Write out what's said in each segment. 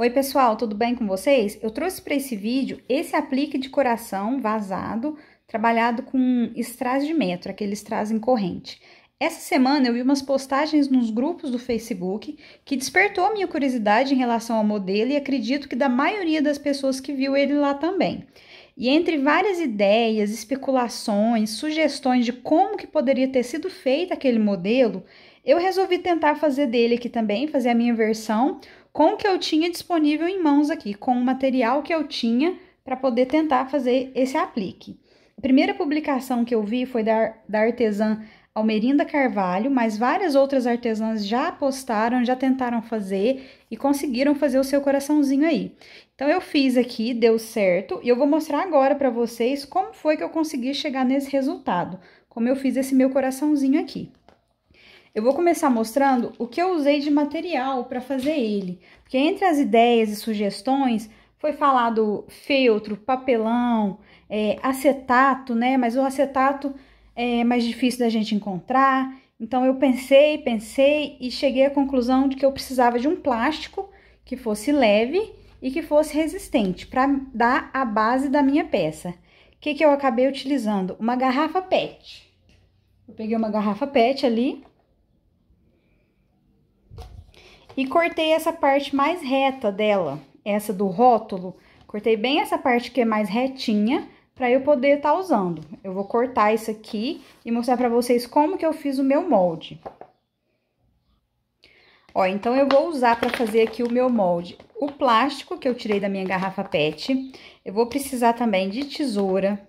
Oi, pessoal, tudo bem com vocês? Eu trouxe para esse vídeo esse aplique de coração vazado, trabalhado com strass de metro, aquele strass em corrente. Essa semana eu vi umas postagens nos grupos do Facebook que despertou a minha curiosidade em relação ao modelo e acredito que da maioria das pessoas que viu ele lá também. E entre várias ideias, especulações, sugestões de como que poderia ter sido feito aquele modelo, eu resolvi tentar fazer dele aqui também, fazer a minha versão, com o que eu tinha disponível em mãos aqui, com o material que eu tinha para poder tentar fazer esse aplique. A primeira publicação que eu vi foi da, da artesã Almerinda Carvalho, mas várias outras artesãs já apostaram, já tentaram fazer e conseguiram fazer o seu coraçãozinho aí. Então eu fiz aqui, deu certo, e eu vou mostrar agora para vocês como foi que eu consegui chegar nesse resultado, como eu fiz esse meu coraçãozinho aqui. Eu vou começar mostrando o que eu usei de material para fazer ele, porque entre as ideias e sugestões foi falado feltro, papelão, é, acetato, né? Mas o acetato é mais difícil da gente encontrar. Então eu pensei, pensei e cheguei à conclusão de que eu precisava de um plástico que fosse leve e que fosse resistente para dar a base da minha peça. O que, que eu acabei utilizando? Uma garrafa PET. Eu peguei uma garrafa PET ali e cortei essa parte mais reta dela, essa do rótulo. Cortei bem essa parte que é mais retinha, para eu poder estar tá usando. Eu vou cortar isso aqui e mostrar para vocês como que eu fiz o meu molde. Ó, então eu vou usar para fazer aqui o meu molde o plástico que eu tirei da minha garrafa PET. Eu vou precisar também de tesoura,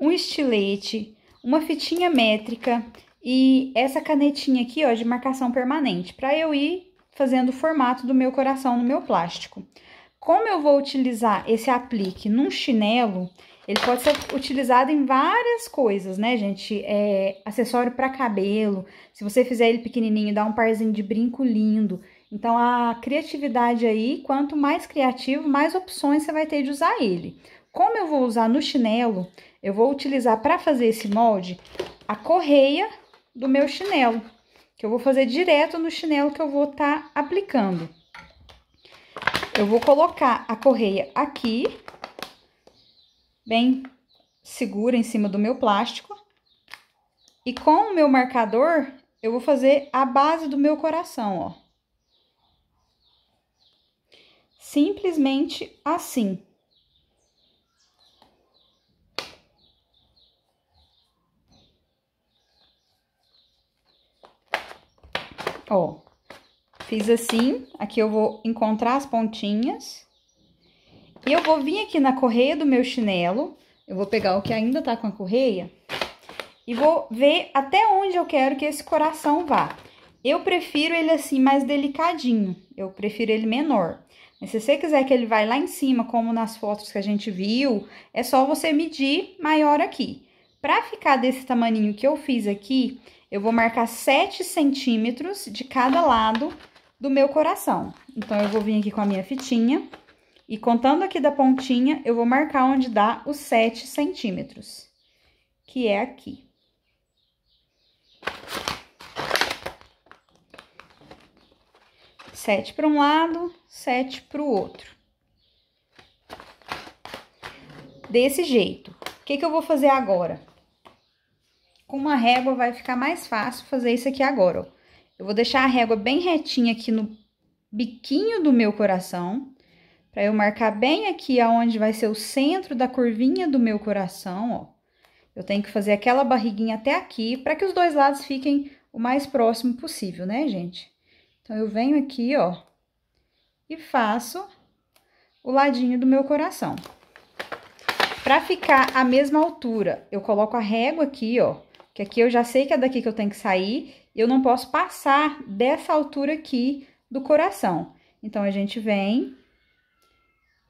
um estilete, uma fitinha métrica e essa canetinha aqui, ó, de marcação permanente, para eu ir fazendo o formato do meu coração no meu plástico. Como eu vou utilizar esse aplique num chinelo, ele pode ser utilizado em várias coisas, né, gente? É, acessório para cabelo, se você fizer ele pequenininho, dá um parzinho de brinco lindo. Então, a criatividade aí, quanto mais criativo, mais opções você vai ter de usar ele. Como eu vou usar no chinelo, eu vou utilizar para fazer esse molde a correia do meu chinelo que eu vou fazer direto no chinelo que eu vou estar tá aplicando. Eu vou colocar a correia aqui, bem segura em cima do meu plástico. E com o meu marcador, eu vou fazer a base do meu coração, ó. Simplesmente assim. Ó, fiz assim, aqui eu vou encontrar as pontinhas. E eu vou vir aqui na correia do meu chinelo, eu vou pegar o que ainda tá com a correia e vou ver até onde eu quero que esse coração vá. Eu prefiro ele assim mais delicadinho, eu prefiro ele menor. Mas se você quiser que ele vá lá em cima, como nas fotos que a gente viu, é só você medir maior aqui. Pra ficar desse tamaninho que eu fiz aqui, eu vou marcar 7 centímetros de cada lado do meu coração. Então, eu vou vir aqui com a minha fitinha e contando aqui da pontinha, eu vou marcar onde dá os 7 centímetros, que é aqui. Sete para um lado, sete para o outro. Desse jeito. O que, que eu vou fazer agora? Com uma régua vai ficar mais fácil fazer isso aqui agora, ó. Eu vou deixar a régua bem retinha aqui no biquinho do meu coração, para eu marcar bem aqui aonde vai ser o centro da curvinha do meu coração, ó. Eu tenho que fazer aquela barriguinha até aqui, para que os dois lados fiquem o mais próximo possível, né, gente? Então, eu venho aqui, ó, e faço o ladinho do meu coração. Para ficar a mesma altura, eu coloco a régua aqui, ó, que aqui eu já sei que é daqui que eu tenho que sair, eu não posso passar dessa altura aqui do coração. Então, a gente vem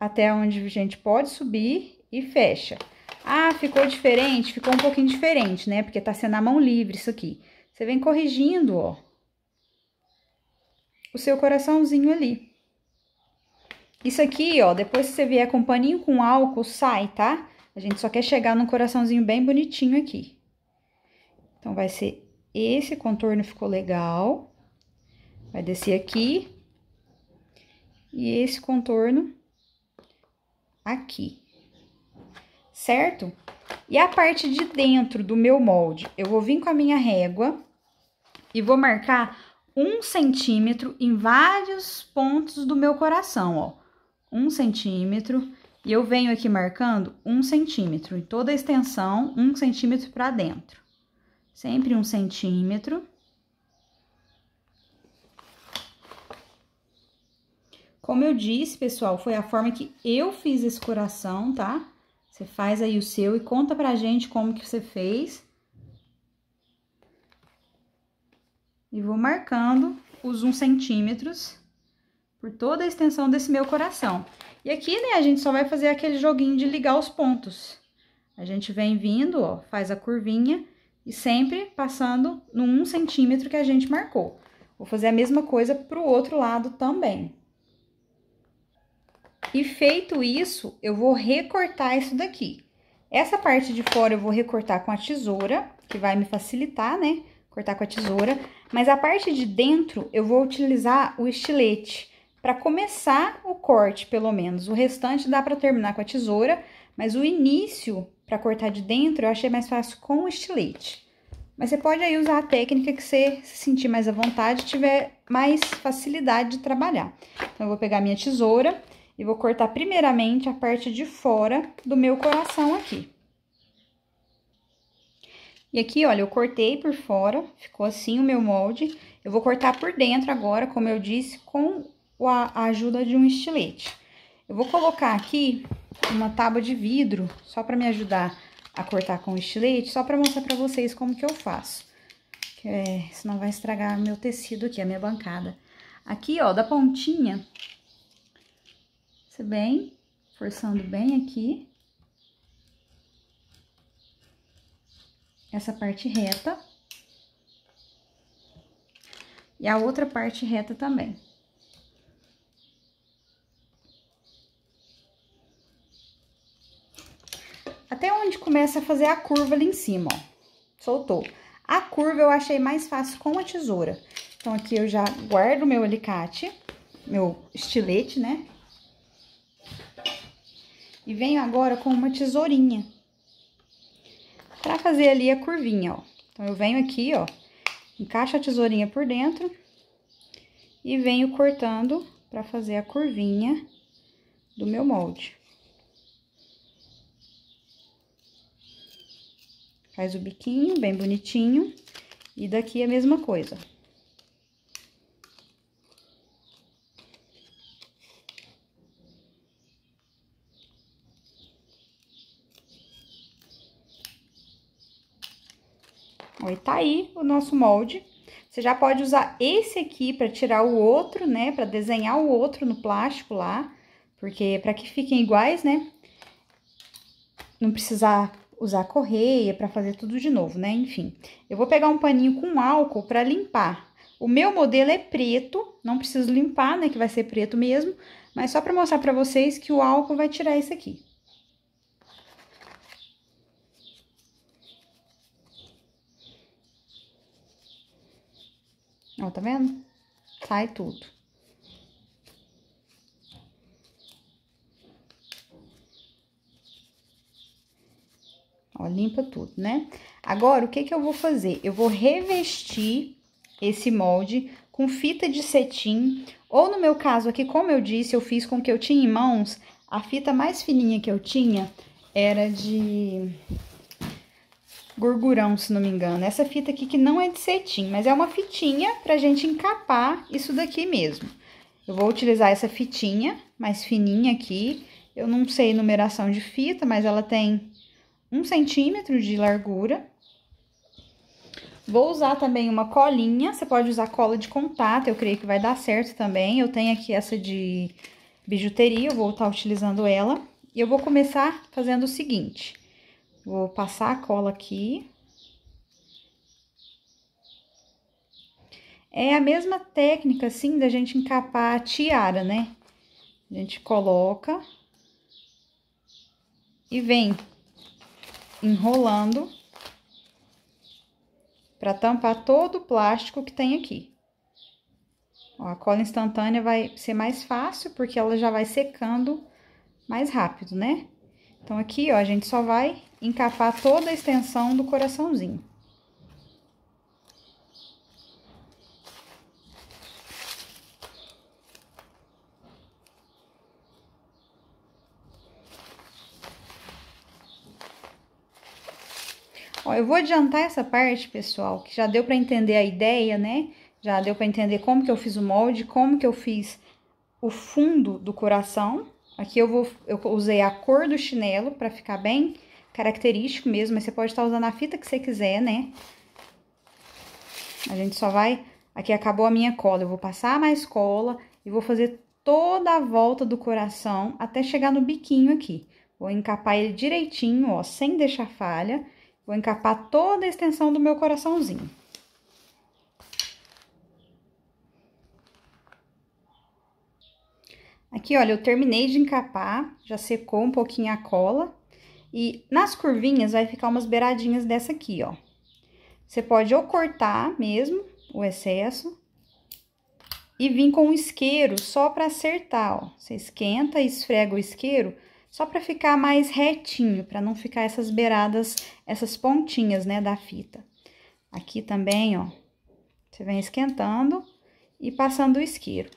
até onde a gente pode subir e fecha. Ah, ficou diferente? Ficou um pouquinho diferente, né? Porque tá sendo a mão livre isso aqui. Você vem corrigindo, ó, o seu coraçãozinho ali. Isso aqui, ó, depois que você vier com paninho com álcool, sai, tá? A gente só quer chegar num coraçãozinho bem bonitinho aqui. Então, vai ser esse contorno ficou legal. Vai descer aqui. E esse contorno aqui. Certo? E a parte de dentro do meu molde, eu vou vir com a minha régua e vou marcar um centímetro em vários pontos do meu coração, ó. Um centímetro. E eu venho aqui marcando um centímetro. Em toda a extensão, um centímetro para dentro sempre um centímetro. Como eu disse, pessoal, foi a forma que eu fiz esse coração, tá? Você faz aí o seu e conta pra gente como que você fez. E vou marcando os uns centímetros por toda a extensão desse meu coração. E aqui, né, a gente só vai fazer aquele joguinho de ligar os pontos. A gente vem vindo, ó, faz a curvinha e sempre passando no 1 centímetro que a gente marcou. Vou fazer a mesma coisa para o outro lado também. E feito isso, eu vou recortar isso daqui. Essa parte de fora eu vou recortar com a tesoura, que vai me facilitar, né? Cortar com a tesoura. Mas a parte de dentro eu vou utilizar o estilete para começar o corte, pelo menos. O restante dá para terminar com a tesoura, mas o início para cortar de dentro, eu achei mais fácil com o estilete. Mas você pode aí usar a técnica que você se sentir mais à vontade, tiver mais facilidade de trabalhar. Então, eu vou pegar minha tesoura e vou cortar primeiramente a parte de fora do meu coração aqui. E aqui, olha, eu cortei por fora, ficou assim o meu molde. Eu vou cortar por dentro agora, como eu disse, com a ajuda de um estilete. Eu vou colocar aqui uma tábua de vidro, só para me ajudar a cortar com o estilete, só para mostrar para vocês como que eu faço. É, senão vai estragar meu tecido aqui, a minha bancada. Aqui, ó, da pontinha, você bem, forçando bem aqui. Essa parte reta. E a outra parte reta também. começa a fazer a curva ali em cima, ó. Soltou. A curva eu achei mais fácil com a tesoura. Então, aqui eu já guardo meu alicate, meu estilete, né? E venho agora com uma tesourinha. Pra fazer ali a curvinha, ó. Então, eu venho aqui, ó, encaixo a tesourinha por dentro. E venho cortando pra fazer a curvinha do meu molde. Faz o biquinho, bem bonitinho. E daqui a mesma coisa. Ó, e tá aí o nosso molde. Você já pode usar esse aqui para tirar o outro, né? Para desenhar o outro no plástico lá. Porque para que fiquem iguais, né? Não precisar usar correia para fazer tudo de novo, né? Enfim, eu vou pegar um paninho com álcool para limpar. O meu modelo é preto, não preciso limpar, né, que vai ser preto mesmo, mas só para mostrar para vocês que o álcool vai tirar isso aqui. Ó, tá vendo? Sai tudo. Ó, limpa tudo, né? Agora, o que que eu vou fazer? Eu vou revestir esse molde com fita de cetim, ou no meu caso aqui, como eu disse, eu fiz com o que eu tinha em mãos, a fita mais fininha que eu tinha era de gorgurão, se não me engano. Essa fita aqui que não é de cetim, mas é uma fitinha pra gente encapar isso daqui mesmo. Eu vou utilizar essa fitinha mais fininha aqui. Eu não sei numeração de fita, mas ela tem um centímetro de largura. Vou usar também uma colinha, você pode usar cola de contato, eu creio que vai dar certo também. Eu tenho aqui essa de bijuteria, eu vou estar utilizando ela. E eu vou começar fazendo o seguinte, vou passar a cola aqui. É a mesma técnica, assim, da gente encapar a tiara, né? A gente coloca e vem enrolando para tampar todo o plástico que tem aqui. Ó, a cola instantânea vai ser mais fácil porque ela já vai secando mais rápido, né? Então, aqui, ó, a gente só vai encapar toda a extensão do coraçãozinho. eu vou adiantar essa parte, pessoal, que já deu para entender a ideia, né? Já deu para entender como que eu fiz o molde, como que eu fiz o fundo do coração. Aqui eu, vou, eu usei a cor do chinelo para ficar bem característico mesmo, mas você pode estar tá usando a fita que você quiser, né? A gente só vai... Aqui acabou a minha cola, eu vou passar mais cola e vou fazer toda a volta do coração até chegar no biquinho aqui. Vou encapar ele direitinho, ó, sem deixar falha. Vou encapar toda a extensão do meu coraçãozinho. Aqui, olha, eu terminei de encapar, já secou um pouquinho a cola. E nas curvinhas vai ficar umas beiradinhas dessa aqui, ó. Você pode ou cortar mesmo o excesso e vir com um isqueiro só para acertar, ó. Você esquenta e esfrega o isqueiro só para ficar mais retinho, para não ficar essas beiradas, essas pontinhas, né, da fita. Aqui também, ó, você vem esquentando e passando o isqueiro.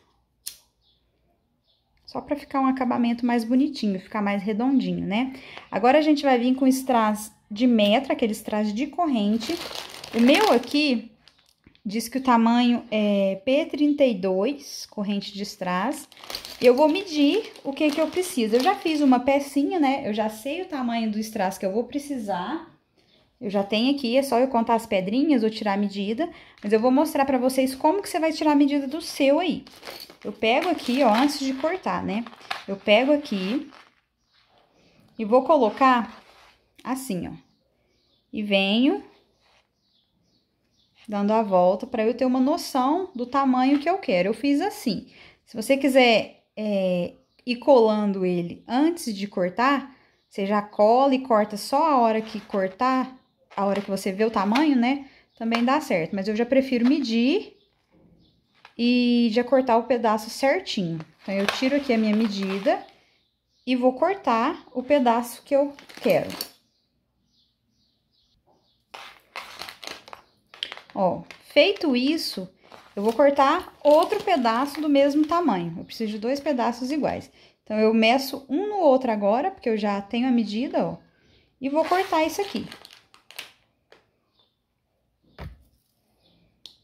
Só para ficar um acabamento mais bonitinho, ficar mais redondinho, né? Agora, a gente vai vir com strass de metra, aquele strass de corrente. O meu aqui diz que o tamanho é P32, corrente de strass. E eu vou medir o que que eu preciso. Eu já fiz uma pecinha, né? Eu já sei o tamanho do strass que eu vou precisar. Eu já tenho aqui, é só eu contar as pedrinhas ou tirar a medida. Mas eu vou mostrar pra vocês como que você vai tirar a medida do seu aí. Eu pego aqui, ó, antes de cortar, né? Eu pego aqui e vou colocar assim, ó. E venho dando a volta para eu ter uma noção do tamanho que eu quero. Eu fiz assim. Se você quiser é, e colando ele antes de cortar, você já cola e corta só a hora que cortar, a hora que você vê o tamanho, né? Também dá certo, mas eu já prefiro medir e já cortar o pedaço certinho. Então, eu tiro aqui a minha medida e vou cortar o pedaço que eu quero. Ó, feito isso, eu vou cortar outro pedaço do mesmo tamanho. Eu preciso de dois pedaços iguais. Então, eu meço um no outro agora, porque eu já tenho a medida, ó. E vou cortar isso aqui.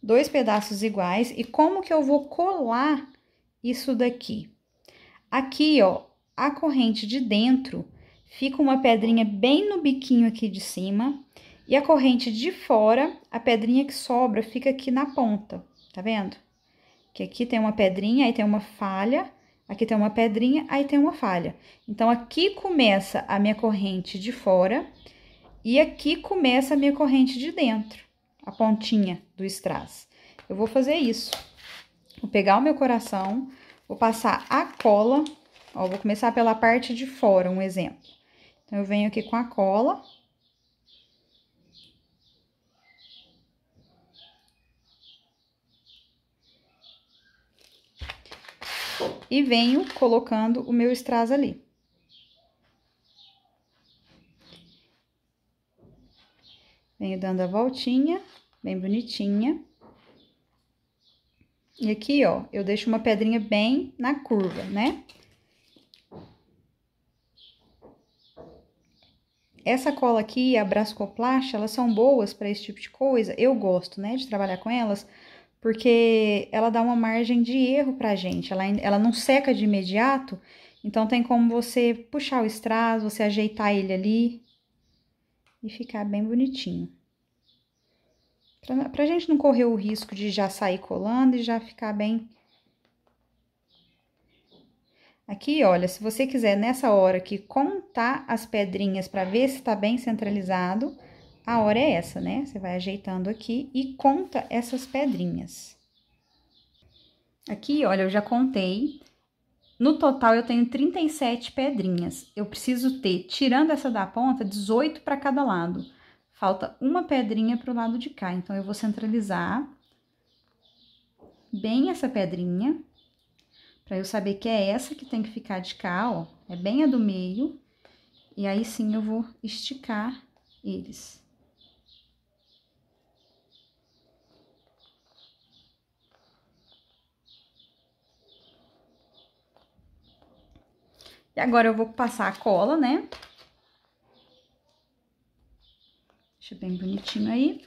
Dois pedaços iguais. E como que eu vou colar isso daqui? Aqui, ó, a corrente de dentro fica uma pedrinha bem no biquinho aqui de cima. E a corrente de fora, a pedrinha que sobra, fica aqui na ponta tá vendo? Que aqui tem uma pedrinha, aí tem uma falha, aqui tem uma pedrinha, aí tem uma falha. Então, aqui começa a minha corrente de fora e aqui começa a minha corrente de dentro, a pontinha do strass. Eu vou fazer isso. Vou pegar o meu coração, vou passar a cola, ó, vou começar pela parte de fora, um exemplo. Então, eu venho aqui com a cola, e venho colocando o meu strass ali. Venho dando a voltinha, bem bonitinha. E aqui, ó, eu deixo uma pedrinha bem na curva, né? Essa cola aqui, a Brascoplast, elas são boas para esse tipo de coisa. Eu gosto, né, de trabalhar com elas, porque ela dá uma margem de erro para a gente, ela, ela não seca de imediato, então tem como você puxar o strass, você ajeitar ele ali e ficar bem bonitinho. Para a gente não correr o risco de já sair colando e já ficar bem... Aqui, olha, se você quiser nessa hora aqui contar as pedrinhas para ver se está bem centralizado a hora é essa, né? Você vai ajeitando aqui e conta essas pedrinhas. Aqui, olha, eu já contei. No total, eu tenho 37 pedrinhas. Eu preciso ter, tirando essa da ponta, 18 para cada lado. Falta uma pedrinha para o lado de cá. Então, eu vou centralizar bem essa pedrinha, para eu saber que é essa que tem que ficar de cá, ó. É bem a do meio. E aí, sim, eu vou esticar eles. E agora eu vou passar a cola, né? Deixa bem bonitinho aí.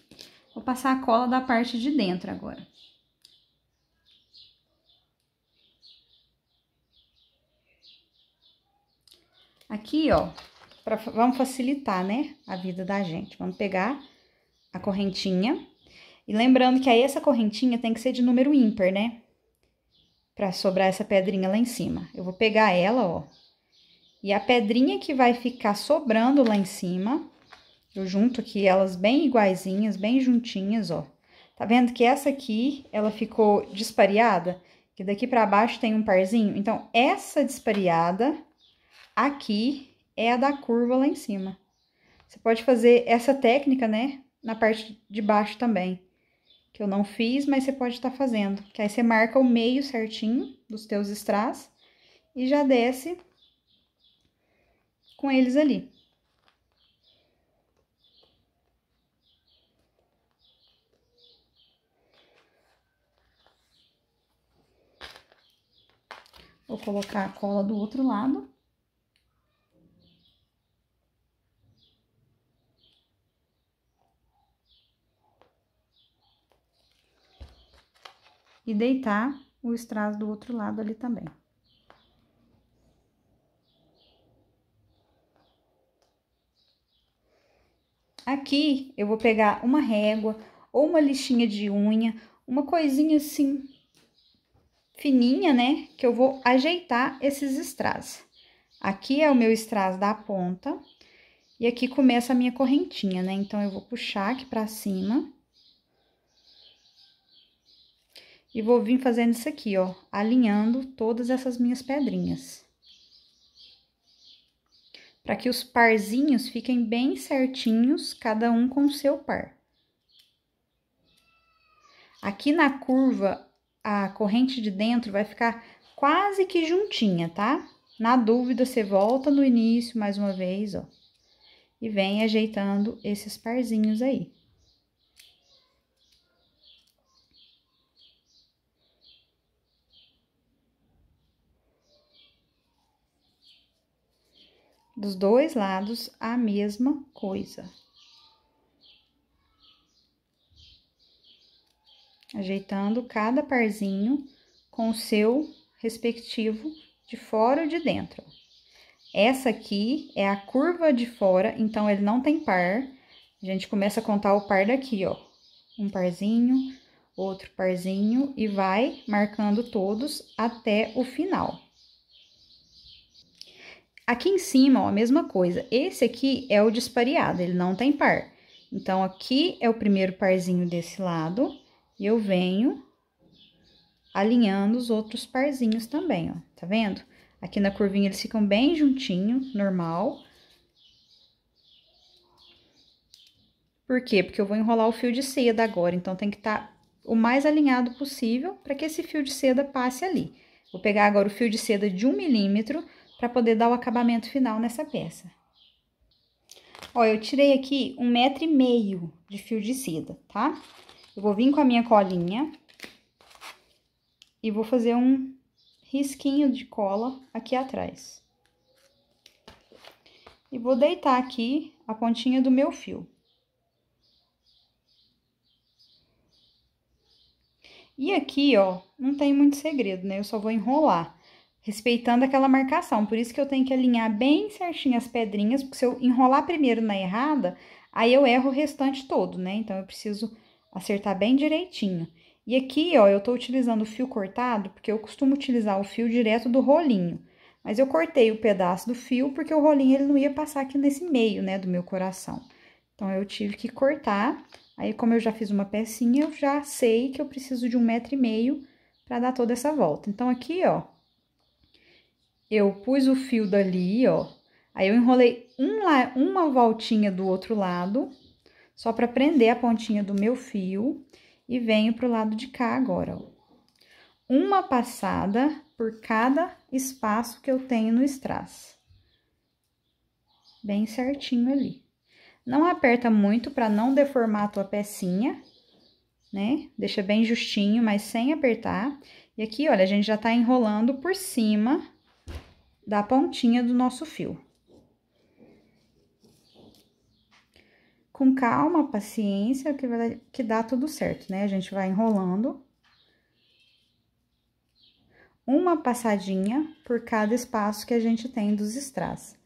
Vou passar a cola da parte de dentro agora. Aqui, ó, pra, vamos facilitar, né, a vida da gente. Vamos pegar a correntinha. E lembrando que aí essa correntinha tem que ser de número ímpar, né? Pra sobrar essa pedrinha lá em cima. Eu vou pegar ela, ó, e a pedrinha que vai ficar sobrando lá em cima, eu junto aqui elas bem iguaizinhas, bem juntinhas, ó. Tá vendo que essa aqui, ela ficou dispareada? Que daqui pra baixo tem um parzinho. Então, essa dispareada aqui é a da curva lá em cima. Você pode fazer essa técnica, né, na parte de baixo também. Que eu não fiz, mas você pode estar tá fazendo. Que aí você marca o meio certinho dos teus strass e já desce com eles ali. Vou colocar a cola do outro lado. E deitar o strass do outro lado ali também. Aqui eu vou pegar uma régua ou uma lixinha de unha, uma coisinha assim fininha, né? Que eu vou ajeitar esses strass. Aqui é o meu strass da ponta e aqui começa a minha correntinha, né? Então, eu vou puxar aqui para cima. E vou vir fazendo isso aqui, ó, alinhando todas essas minhas pedrinhas para que os parzinhos fiquem bem certinhos, cada um com seu par. Aqui na curva, a corrente de dentro vai ficar quase que juntinha, tá? Na dúvida, você volta no início mais uma vez, ó. E vem ajeitando esses parzinhos aí. dos dois lados a mesma coisa. Ajeitando cada parzinho com o seu respectivo de fora ou de dentro. Essa aqui é a curva de fora, então ele não tem par. A gente começa a contar o par daqui, ó. Um parzinho, outro parzinho e vai marcando todos até o final. Aqui em cima, ó, a mesma coisa. Esse aqui é o dispareado, ele não tem par. Então, aqui é o primeiro parzinho desse lado, e eu venho alinhando os outros parzinhos também, ó, tá vendo? Aqui na curvinha eles ficam bem juntinho, normal. Por quê? Porque eu vou enrolar o fio de seda agora, então tem que estar tá o mais alinhado possível para que esse fio de seda passe ali. Vou pegar agora o fio de seda de um milímetro, para poder dar o acabamento final nessa peça. Ó, eu tirei aqui um metro e meio de fio de seda, tá? Eu vou vir com a minha colinha e vou fazer um risquinho de cola aqui atrás. E vou deitar aqui a pontinha do meu fio. E aqui, ó, não tem muito segredo, né? Eu só vou enrolar respeitando aquela marcação. Por isso que eu tenho que alinhar bem certinho as pedrinhas, porque se eu enrolar primeiro na errada, aí eu erro o restante todo, né? Então, eu preciso acertar bem direitinho. E aqui, ó, eu tô utilizando o fio cortado, porque eu costumo utilizar o fio direto do rolinho. Mas eu cortei o pedaço do fio, porque o rolinho ele não ia passar aqui nesse meio, né, do meu coração. Então, eu tive que cortar. Aí, como eu já fiz uma pecinha, eu já sei que eu preciso de um metro e meio para dar toda essa volta. Então, aqui, ó, eu pus o fio dali, ó. Aí eu enrolei um la... uma voltinha do outro lado, só para prender a pontinha do meu fio. E venho pro lado de cá agora, ó. Uma passada por cada espaço que eu tenho no strass. Bem certinho ali. Não aperta muito para não deformar a tua pecinha, né? Deixa bem justinho, mas sem apertar. E aqui, olha, a gente já tá enrolando por cima da pontinha do nosso fio. Com calma, paciência, que, vai, que dá tudo certo, né? A gente vai enrolando. Uma passadinha por cada espaço que a gente tem dos strass.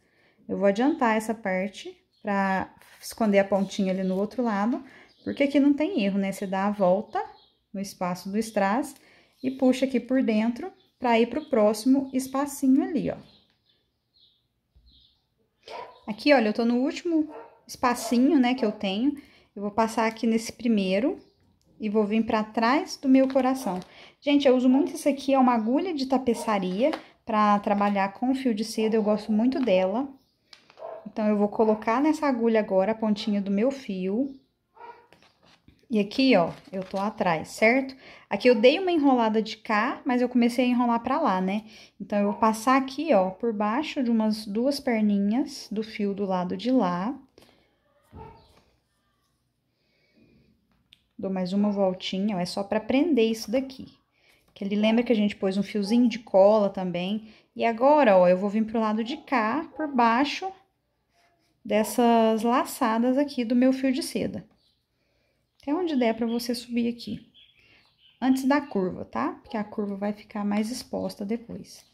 Eu vou adiantar essa parte para esconder a pontinha ali no outro lado, porque aqui não tem erro, né? Você dá a volta no espaço do strass e puxa aqui por dentro para ir pro próximo espacinho ali, ó. Aqui, olha, eu tô no último espacinho, né, que eu tenho. Eu vou passar aqui nesse primeiro e vou vir para trás do meu coração. Gente, eu uso muito isso aqui, é uma agulha de tapeçaria para trabalhar com fio de seda, eu gosto muito dela. Então, eu vou colocar nessa agulha agora a pontinha do meu fio. E aqui, ó, eu tô atrás, certo? Aqui eu dei uma enrolada de cá, mas eu comecei a enrolar pra lá, né? Então, eu vou passar aqui, ó, por baixo de umas duas perninhas do fio do lado de lá. Dou mais uma voltinha, ó, é só pra prender isso daqui. Que ele lembra que a gente pôs um fiozinho de cola também. E agora, ó, eu vou vir pro lado de cá, por baixo dessas laçadas aqui do meu fio de seda até onde der para você subir aqui. Antes da curva, tá? Porque a curva vai ficar mais exposta depois.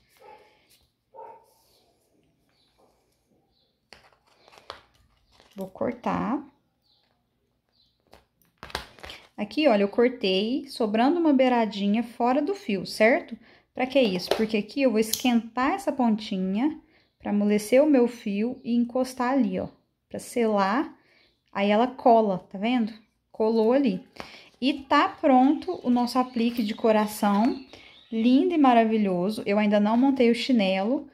Vou cortar. Aqui, olha, eu cortei, sobrando uma beiradinha fora do fio, certo? Pra que isso? Porque aqui eu vou esquentar essa pontinha pra amolecer o meu fio e encostar ali, ó. Pra selar, aí ela cola, tá vendo? colou ali. E tá pronto o nosso aplique de coração, lindo e maravilhoso. Eu ainda não montei o chinelo,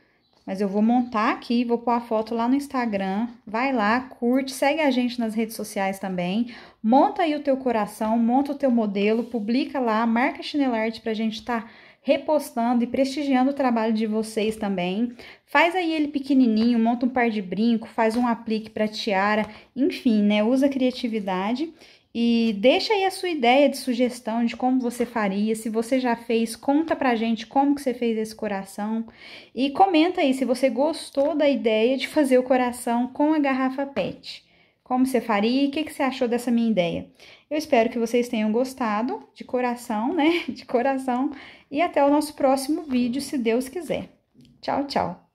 mas eu vou montar aqui, vou pôr a foto lá no Instagram. Vai lá, curte, segue a gente nas redes sociais também. Monta aí o teu coração, monta o teu modelo, publica lá, marca chinelarte pra gente estar tá repostando e prestigiando o trabalho de vocês também. Faz aí ele pequenininho, monta um par de brinco, faz um aplique para tiara, enfim, né? Usa criatividade e deixa aí a sua ideia de sugestão de como você faria, se você já fez, conta pra gente como que você fez esse coração e comenta aí se você gostou da ideia de fazer o coração com a garrafa PET. Como você faria e o que, que você achou dessa minha ideia? Eu espero que vocês tenham gostado, de coração, né? De coração. E até o nosso próximo vídeo, se Deus quiser. Tchau, tchau!